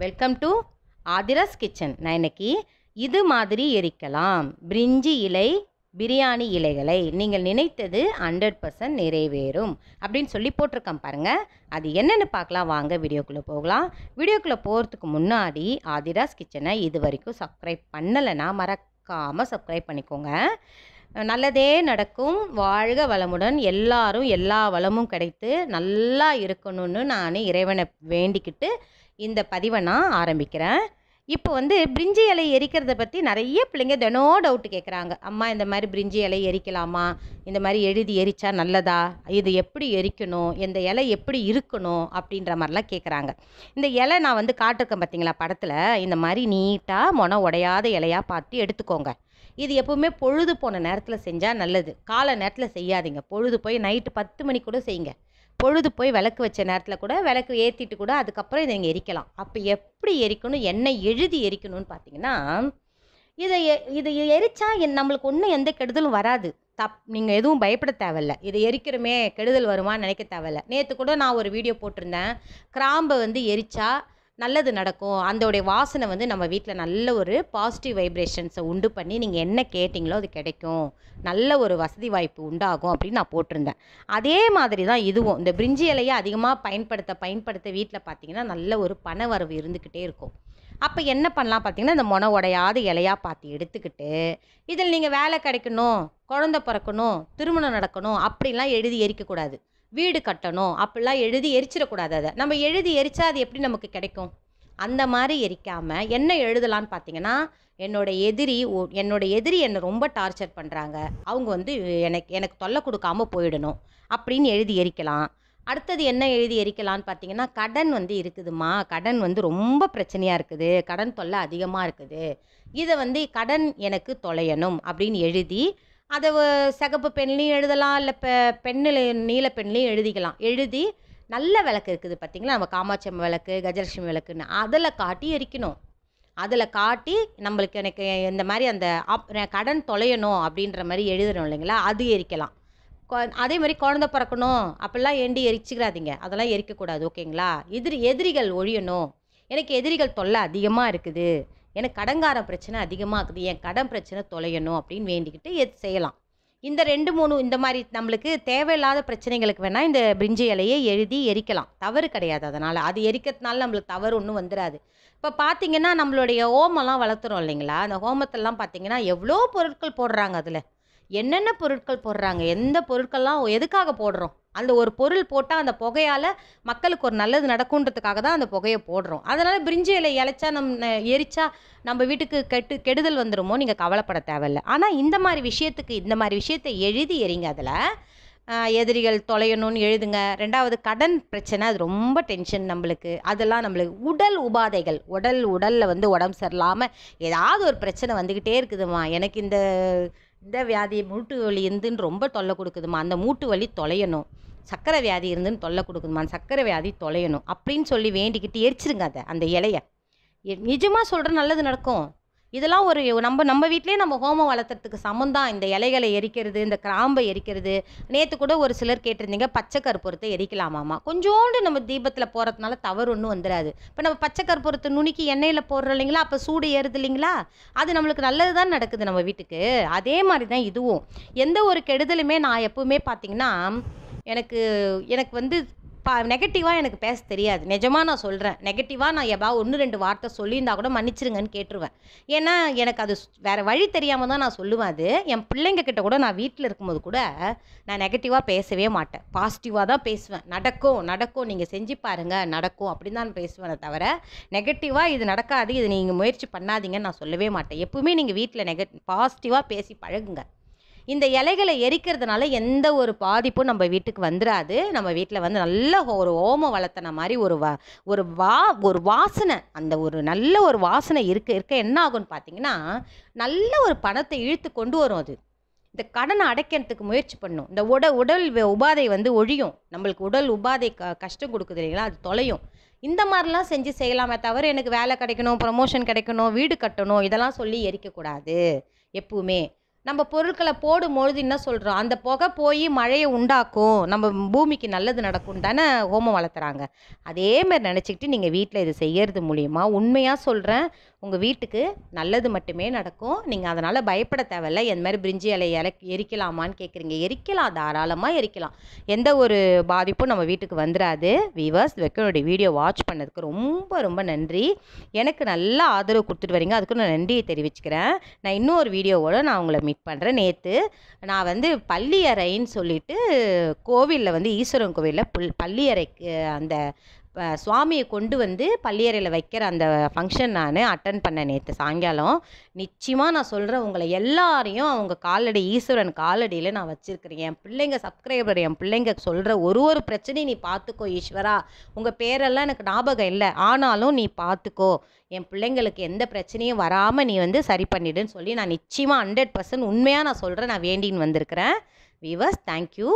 welcome to Aadhira's kitchen நான் இன்னைக்கு இது மாதிரி எரிக்கலாம் பிரிஞ்சி இலை பிரியாணி இலைகளை நீங்கள் நினைத்தது ஹண்ட்ரட் பர்சன்ட் நிறைவேறும் அப்படின்னு சொல்லி போட்டிருக்கேன் பாருங்கள் அது என்னென்னு பார்க்கலாம் வாங்க வீடியோக்குள்ளே போகலாம் வீடியோக்குள்ளே போகிறதுக்கு முன்னாடி ஆதிராஸ் கிச்சனை இது வரைக்கும் சப்ஸ்கிரைப் பண்ணலைன்னா மறக்காமல் சப்ஸ்கிரைப் பண்ணிக்கோங்க நல்லதே நடக்கும் வாழ்க வளமுடன் எல்லாரும் எல்லா வளமும் கிடைத்து நல்லா இருக்கணும்னு நான் இறைவனை வேண்டிக்கிட்டு இந்த பதிவை நான் ஆரம்பிக்கிறேன் இப்போ வந்து பிரிஞ்சி இலை எரிக்கிறத பற்றி நிறைய பிள்ளைங்க தினம் டவுட்டு கேட்குறாங்க அம்மா இந்த மாதிரி பிரிஞ்சி இலை எரிக்கலாமா இந்த மாதிரி எழுதி எரித்தா நல்லதா இது எப்படி எரிக்கணும் இந்த இலை எப்படி இருக்கணும் அப்படின்ற மாதிரிலாம் கேட்குறாங்க இந்த இலை நான் வந்து காட்டிருக்கேன் பார்த்தீங்களா படத்தில் இந்த மாதிரி நீட்டாக மொன உடையாத இலையாக பார்த்து எடுத்துக்கோங்க இது எப்போவுமே பொழுது போன நேரத்தில் செஞ்சால் நல்லது காலை நேரத்தில் செய்யாதீங்க பொழுது போய் நைட்டு பத்து மணி கூட செய்யுங்க பொழுது போய் விளக்கு வச்ச நேரத்தில் கூட விளக்கு ஏற்றிட்டு கூட அதுக்கப்புறம் இதை நீங்கள் எரிக்கலாம் அப்போ எப்படி எரிக்கணும் என்ன எழுதி எரிக்கணும்னு பார்த்தீங்கன்னா இதை இதை எரிச்சா என் நம்மளுக்கு ஒன்றும் எந்த கெடுதலும் வராது தப் நீங்கள் எதுவும் பயப்பட தேவையில்ல இதை எரிக்கிறமே கெடுதல் வருமான்னு நினைக்க தேவையில்ல நேற்று கூட நான் ஒரு வீடியோ போட்டிருந்தேன் கிராம்பை வந்து எரிச்சா நல்லது நடக்கும் அதோடைய வாசனை வந்து நம்ம வீட்டில் நல்ல ஒரு பாசிட்டிவ் வைப்ரேஷன்ஸை உண்டு பண்ணி நீங்கள் என்ன கேட்டிங்களோ அது கிடைக்கும் நல்ல ஒரு வசதி வாய்ப்பு உண்டாகும் அப்படின்னு நான் போட்டிருந்தேன் அதே மாதிரி தான் இதுவும் இந்த பிரிஞ்சி இலையை அதிகமாக பயன்படுத்த பயன்படுத்த வீட்டில் பார்த்தீங்கன்னா நல்ல ஒரு பண வரவு இருந்துக்கிட்டே இருக்கும் அப்போ என்ன பண்ணலாம் பார்த்தீங்கன்னா இந்த மொன உடையாத இலையாக பார்த்து எடுத்துக்கிட்டு இதில் நீங்கள் வேலை கிடைக்கணும் குழந்த பிறக்கணும் திருமணம் நடக்கணும் அப்படின்லாம் எழுதி எரிக்கக்கூடாது வீடு கட்டணும் அப்படிலாம் எழுதி எரிச்சிடக்கூடாது அதை நம்ம எழுதி எரித்தா அது எப்படி நமக்கு கிடைக்கும் அந்த மாதிரி எரிக்காமல் என்ன எழுதலான்னு பார்த்தீங்கன்னா என்னோட எதிரி என்னோட எதிரி என்னை ரொம்ப டார்ச்சர் பண்ணுறாங்க அவங்க வந்து எனக்கு எனக்கு தொல்லை கொடுக்காம போயிடணும் அப்படின்னு எழுதி எரிக்கலாம் அடுத்தது என்ன எழுதி எரிக்கலான்னு பார்த்தீங்கன்னா கடன் வந்து இருக்குதுமா கடன் வந்து ரொம்ப பிரச்சனையாக இருக்குது கடன் தொல்லை அதிகமாக இருக்குது இதை வந்து கடன் எனக்கு தொலையணும் அப்படின்னு எழுதி அதை சிகப்பு பெண்லையும் எழுதலாம் இல்லை பெ பெண்ணில் நீல பெண்லையும் எழுதிக்கலாம் எழுதி நல்ல விளக்கு இருக்குது பார்த்திங்களா நம்ம காமாட்சி அம்மா விளக்கு கஜலட்சுமி விளக்குன்னு அதில் காட்டி எரிக்கணும் அதில் காட்டி நம்மளுக்கு எனக்கு இந்த மாதிரி அந்த கடன் தொலையணும் அப்படின்ற மாதிரி எழுதணும் இல்லைங்களா அது எரிக்கலாம் அதே மாதிரி குழந்த பிறக்கணும் அப்படிலாம் ஏண்டி எரிச்சுக்கிறாதீங்க அதெல்லாம் எரிக்கக்கூடாது ஓகேங்களா எதிரி எதிரிகள் ஒழியணும் எனக்கு எதிரிகள் தொல்லை அதிகமாக இருக்குது எனக்கு கடங்கார பிரச்சனை அதிகமாகுது என் கடன் பிரச்சனை தொலையணும் அப்படின்னு வேண்டிக்கிட்டு செய்யலாம் இந்த ரெண்டு மூணு இந்த மாதிரி நம்மளுக்கு தேவையில்லாத பிரச்சனைகளுக்கு வேணால் இந்த பிரிஞ்சி இலையை எழுதி எரிக்கலாம் தவறு கிடையாது அதனால் அது எரிக்கிறதுனால நம்மளுக்கு தவறு ஒன்றும் வந்துடாது இப்போ பார்த்தீங்கன்னா நம்மளுடைய ஹோமெல்லாம் வளர்த்துறோம் இல்லைங்களா அந்த ஹோமத்தெல்லாம் பார்த்தீங்கன்னா எவ்வளோ பொருட்கள் போடுறாங்க அதில் என்னென்ன பொருட்கள் போடுறாங்க எந்த பொருட்கள்லாம் எதுக்காக போடுறோம் அந்த ஒரு பொருள் போட்டால் அந்த புகையால் மக்களுக்கு ஒரு நல்லது நடக்குன்றதுக்காக தான் அந்த புகையை போடுறோம் அதனால் பிரிஞ்சி இலை இலைச்சா நம் எரிச்சா நம்ம வீட்டுக்கு கெட்டு கெடுதல் வந்துடுமோ நீங்கள் கவலைப்பட தேவையில்லை ஆனால் இந்த மாதிரி விஷயத்துக்கு இந்த மாதிரி விஷயத்தை எழுதி எறிங்க அதில் எதிரிகள் தொலையணும்னு எழுதுங்க ரெண்டாவது கடன் பிரச்சனை அது ரொம்ப டென்ஷன் நம்மளுக்கு அதெல்லாம் நம்மளுக்கு உடல் உபாதைகள் உடல் உடலில் வந்து உடம்பு சரியில்லாமல் ஏதாவது ஒரு பிரச்சனை வந்துக்கிட்டே இருக்குதுமா எனக்கு இந்த இந்த வியாதி மூட்டு வலி இருந்துன்னு ரொம்ப தொல்லை கொடுக்குதுமா அந்த மூட்டு வலி தொலையணும் சக்கரை வியாதி இருந்துன்னு தொல்லை கொடுக்குதுமா அந்த சக்கரை வியாதி தொலையணும் அப்படின்னு சொல்லி வேண்டிக்கிட்டு எரிச்சிருங்க அதை அந்த இலையை நிஜமாக சொல்கிற நல்லது நடக்கும் இதெல்லாம் ஒரு நம்ம நம்ம வீட்டிலே நம்ம ஹோமம் வளர்த்துறதுக்கு சமம் தான் இந்த இலைகளை எரிக்கிறது இந்த கிராம்பை எரிக்கிறது நேற்று கூட ஒரு சிலர் கேட்டிருந்தீங்க பச்சை கற்பூரத்தை எரிக்கலாமாம்மா கொஞ்சோண்டு நம்ம தீபத்தில் போகிறதுனால தவறு ஒன்றும் வந்துடாது இப்போ நம்ம பச்சை கற்பூரத்தை நுணுக்கி எண்ணெயில் போடுறோம் இல்லைங்களா அப்போ சூடு ஏறுது இல்லைங்களா அது நம்மளுக்கு நல்லது தான் நடக்குது நம்ம வீட்டுக்கு அதே மாதிரி தான் இதுவும் எந்த ஒரு கெடுதலுமே நான் எப்பவுமே பார்த்தீங்கன்னா எனக்கு எனக்கு வந்து பா நெகட்டிவாக எனக்கு பேச தெரியாது நிஜமாக நான் சொல்கிறேன் நெகட்டிவாக நான் எபா ஒன்று ரெண்டு வார்த்தை சொல்லியிருந்தா கூட மன்னிச்சிருங்கன்னு கேட்டுருவேன் ஏன்னா எனக்கு அது வேறு வழி தெரியாமல் தான் நான் சொல்லுவேன் அது என் பிள்ளைங்க கிட்ட கூட நான் வீட்டில் இருக்கும்போது கூட நான் நெகட்டிவாக பேசவே மாட்டேன் பாசிட்டிவாக தான் பேசுவேன் நடக்கும் நடக்கும் நீங்கள் செஞ்சு பாருங்கள் நடக்கும் அப்படின்னு தான் பேசுவேனே தவிர நெகட்டிவாக இது நடக்காது இது நீங்கள் முயற்சி பண்ணாதீங்கன்னு நான் சொல்லவே மாட்டேன் எப்பவுமே நீங்கள் வீட்டில் நெக பாசிட்டிவாக பேசி பழகுங்க இந்த இலைகளை எரிக்கிறதுனால எந்த ஒரு பாதிப்பும் நம்ம வீட்டுக்கு வந்துடாது நம்ம வீட்டில் வந்து நல்ல ஒரு ஓம வளர்த்தன மாதிரி ஒரு வா ஒரு வா ஒரு வாசனை அந்த ஒரு நல்ல ஒரு வாசனை இருக்க இருக்க என்ன ஆகும்னு பார்த்தீங்கன்னா நல்ல ஒரு பணத்தை இழுத்து கொண்டு வரும் அது இந்த கடனை அடைக்கிறதுக்கு முயற்சி பண்ணும் இந்த உட உடல் உபாதை வந்து ஒழியும் நம்மளுக்கு உடல் உபாதை க கஷ்டம் கொடுக்குது இல்லைங்களா அது தொலையும் இந்த மாதிரிலாம் செஞ்சு செய்யலாமே தவிர எனக்கு வேலை கிடைக்கணும் ப்ரமோஷன் கிடைக்கணும் வீடு கட்டணும் இதெல்லாம் சொல்லி எரிக்கக்கூடாது எப்பவுமே நம்ம பொருட்களை போடும்பொழுது என்ன சொல்கிறோம் அந்த புகை போய் மழையை உண்டாக்கும் நம்ம பூமிக்கு நல்லது நடக்கும் தானே ஹோமம் வளர்த்துறாங்க அதேமாதிரி நினச்சிக்கிட்டு நீங்கள் வீட்டில் இதை செய்கிறது மூலிமா உண்மையாக சொல்கிறேன் உங்கள் வீட்டுக்கு நல்லது மட்டுமே நடக்கும் நீங்கள் அதனால் பயப்பட தேவையில்ல எந்த மாதிரி பிரிஞ்சி இலை இல எரிக்கலாமான்னு கேட்குறீங்க எரிக்கலாம் தாராளமாக எரிக்கலாம் எந்த ஒரு பாதிப்பும் நம்ம வீட்டுக்கு வந்துடாது வீவர்ஸ் வெக்கனுடைய வீடியோ வாட்ச் பண்ணதுக்கு ரொம்ப ரொம்ப நன்றி எனக்கு நல்லா ஆதரவு கொடுத்துட்டு வரீங்க அதுக்கு நான் நன்றியை தெரிவிச்சுக்கிறேன் நான் இன்னொரு வீடியோவோட நான் உங்களை மீட் பண்ணுறேன் நேற்று நான் வந்து பள்ளியறைன்னு சொல்லிட்டு கோவிலில் வந்து ஈஸ்வரன் கோவிலில் புல் பள்ளியறைக்கு அந்த சுவாமியை கொண்டு வந்து பள்ளியறையில் வைக்கிற அந்த ஃபங்க்ஷன் நான் அட்டன் பண்ணேன் நேற்று சாயங்காலம் நிச்சயமாக நான் சொல்கிறேன் உங்களை எல்லாரையும் அவங்க காலடி ஈஸ்வரன் காலடியில் நான் வச்சுருக்கிறேன் என் பிள்ளைங்க சப்ஸ்கிரைபர் என் பிள்ளைங்க சொல்கிற ஒரு ஒரு பிரச்சனையும் நீ பார்த்துக்கோ ஈஸ்வரா உங்கள் பேரெல்லாம் எனக்கு ஞாபகம் இல்லை ஆனாலும் நீ பார்த்துக்கோ என் பிள்ளைங்களுக்கு எந்த பிரச்சனையும் வராமல் நீ வந்து சரி பண்ணிடுன்னு சொல்லி நான் நிச்சயமாக ஹண்ட்ரட் பர்சன்ட் உண்மையாக நான் சொல்கிறேன் நான் வேண்டின்னு வந்திருக்கிறேன் வீவர்ஸ் தேங்க்யூ